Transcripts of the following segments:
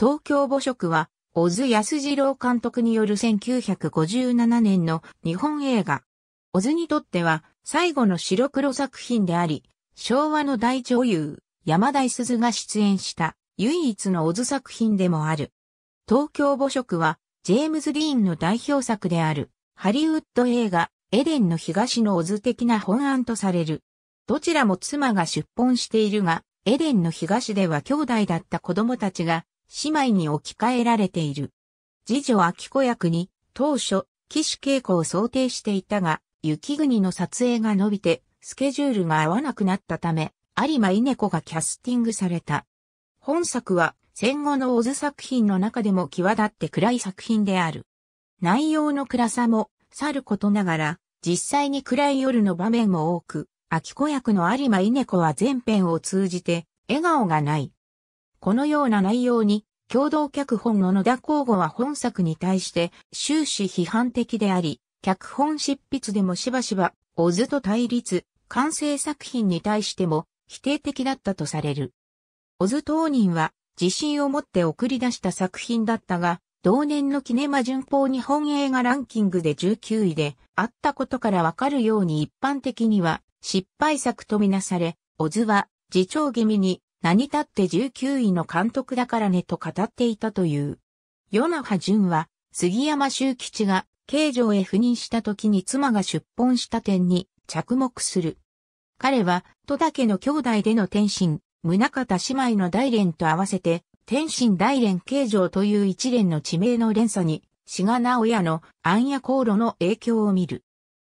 東京母食は、小津安二郎監督による1957年の日本映画。小津にとっては最後の白黒作品であり、昭和の大女優、山田鈴が出演した唯一の小津作品でもある。東京母食は、ジェームズ・ディーンの代表作である、ハリウッド映画、エデンの東の小津的な本案とされる。どちらも妻が出奔しているが、エデンの東では兄弟だった子供たちが、姉妹に置き換えられている。次女秋子役に、当初、騎手稽古を想定していたが、雪国の撮影が伸びて、スケジュールが合わなくなったため、有馬稲子がキャスティングされた。本作は、戦後のオズ作品の中でも際立って暗い作品である。内容の暗さも、さることながら、実際に暗い夜の場面も多く、秋子役の有馬稲子は全編を通じて、笑顔がない。このような内容に、共同脚本の野田光吾は本作に対して終始批判的であり、脚本執筆でもしばしば、オズと対立、完成作品に対しても否定的だったとされる。オズ当人は自信を持って送り出した作品だったが、同年のキネマ旬報日本映画ランキングで19位であったことからわかるように一般的には失敗作とみなされ、オズは自嘲気味に何たって19位の監督だからねと語っていたという。与那覇淳は、杉山修吉が、慶城へ赴任した時に妻が出奔した点に着目する。彼は、戸田家の兄弟での天心、宗方姉妹の大連と合わせて、天心大連慶城という一連の地名の連鎖に、志賀直也の暗夜航路の影響を見る。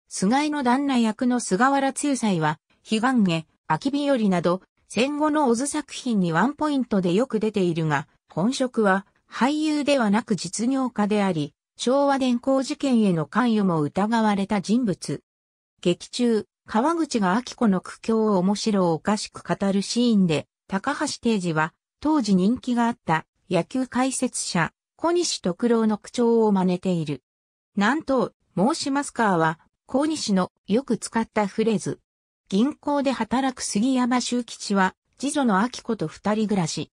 菅井の旦那役の菅原剛いは、悲願へ、秋日和など、戦後のオズ作品にワンポイントでよく出ているが、本職は俳優ではなく実業家であり、昭和電工事件への関与も疑われた人物。劇中、川口が秋子の苦境を面白おかしく語るシーンで、高橋定治は、当時人気があった野球解説者、小西徳郎の口調を真似ている。なんと、申しますかは、小西のよく使ったフレーズ。銀行で働く杉山修吉は、次女の秋子と二人暮らし。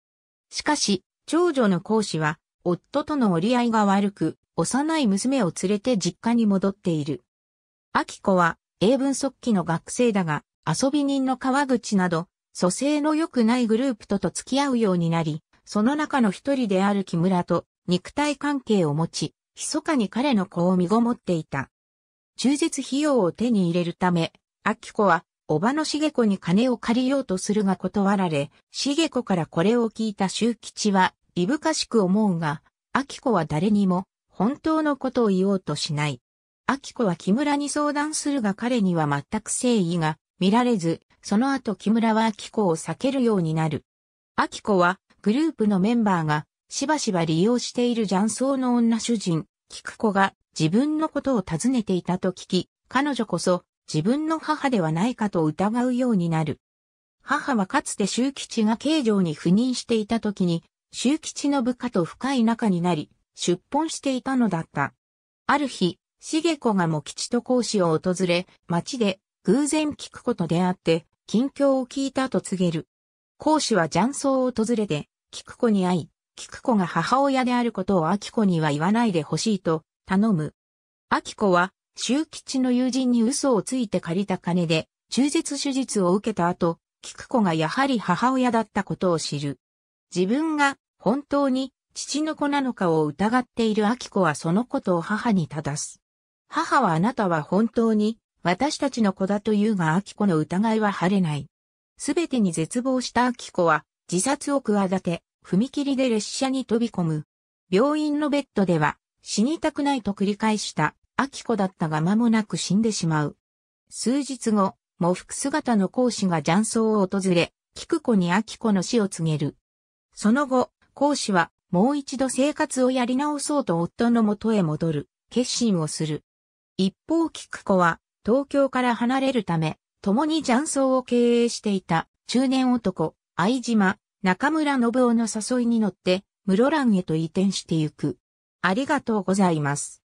しかし、長女の講師は、夫との折り合いが悪く、幼い娘を連れて実家に戻っている。秋子は、英文速記の学生だが、遊び人の川口など、蘇生の良くないグループとと付き合うようになり、その中の一人である木村と肉体関係を持ち、密かに彼の子を身ごもっていた。中絶費用を手に入れるため、秋子はおばのげ子に金を借りようとするが断られ、げ子からこれを聞いた周吉は、いぶかしく思うが、秋子は誰にも、本当のことを言おうとしない。秋子は木村に相談するが彼には全く誠意が見られず、その後木村は秋子を避けるようになる。秋子はグループのメンバーがしばしば利用している雀荘の女主人、菊子が自分のことを尋ねていたと聞き、彼女こそ自分の母ではないかと疑うようになる。母はかつて周吉が慶城に赴任していた時に、周吉の部下と深い仲になり、出奔していたのだった。ある日、重子が茂吉と講師を訪れ、町で偶然聞くことであって、近況を聞いたと告げる。講師は雀荘を訪れて、菊子に会い、菊子が母親であることを秋子には言わないでほしいと頼む。秋子は周吉の友人に嘘をついて借りた金で、中絶手術を受けた後、菊子がやはり母親だったことを知る。自分が本当に父の子なのかを疑っている秋子はそのことを母に正す。母はあなたは本当に私たちの子だというが秋子の疑いは晴れない。すべてに絶望した秋子は自殺を企て、踏切で列車に飛び込む。病院のベッドでは死にたくないと繰り返した秋子だったが間もなく死んでしまう。数日後、喪服姿の講師が雀荘を訪れ、菊子に秋子の死を告げる。その後、講師はもう一度生活をやり直そうと夫の元へ戻る、決心をする。一方菊子は東京から離れるため、共に雀荘を経営していた中年男、相島、中村信夫の誘いに乗って、室蘭へと移転してゆく。ありがとうございます。